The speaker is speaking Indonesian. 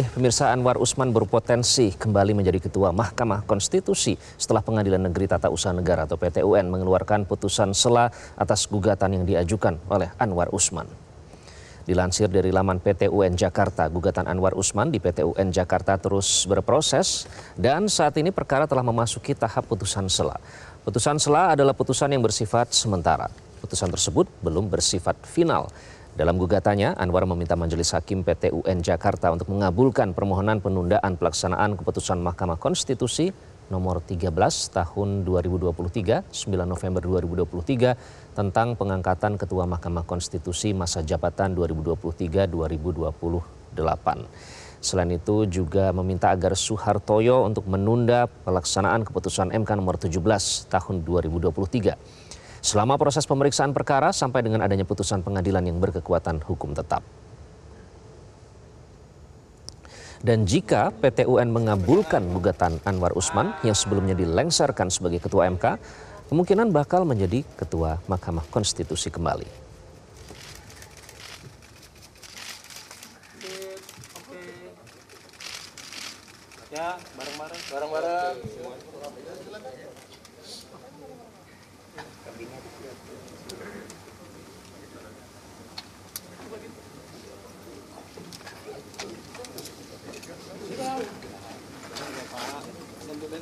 Eh, Pemirsa Anwar Usman berpotensi kembali menjadi Ketua Mahkamah Konstitusi setelah Pengadilan Negeri Tata Usaha Negara atau PTUN mengeluarkan putusan sela atas gugatan yang diajukan oleh Anwar Usman. Dilansir dari laman PTUN Jakarta, gugatan Anwar Usman di PTUN Jakarta terus berproses dan saat ini perkara telah memasuki tahap putusan sela. Putusan sela adalah putusan yang bersifat sementara. Putusan tersebut belum bersifat final. Dalam gugatannya, Anwar meminta Majelis Hakim PT UN Jakarta untuk mengabulkan permohonan penundaan pelaksanaan keputusan Mahkamah Konstitusi nomor 13 tahun 2023, 9 November 2023 tentang pengangkatan Ketua Mahkamah Konstitusi masa jabatan 2023-2028. Selain itu juga meminta agar Suhartoyo untuk menunda pelaksanaan keputusan MK nomor 17 tahun 2023 selama proses pemeriksaan perkara sampai dengan adanya putusan pengadilan yang berkekuatan hukum tetap. Dan jika PTUN mengabulkan gugatan Anwar Usman yang sebelumnya dilengsarkan sebagai ketua MK, kemungkinan bakal menjadi ketua Mahkamah Konstitusi kembali. Ya, bareng-bareng. Bareng-bareng.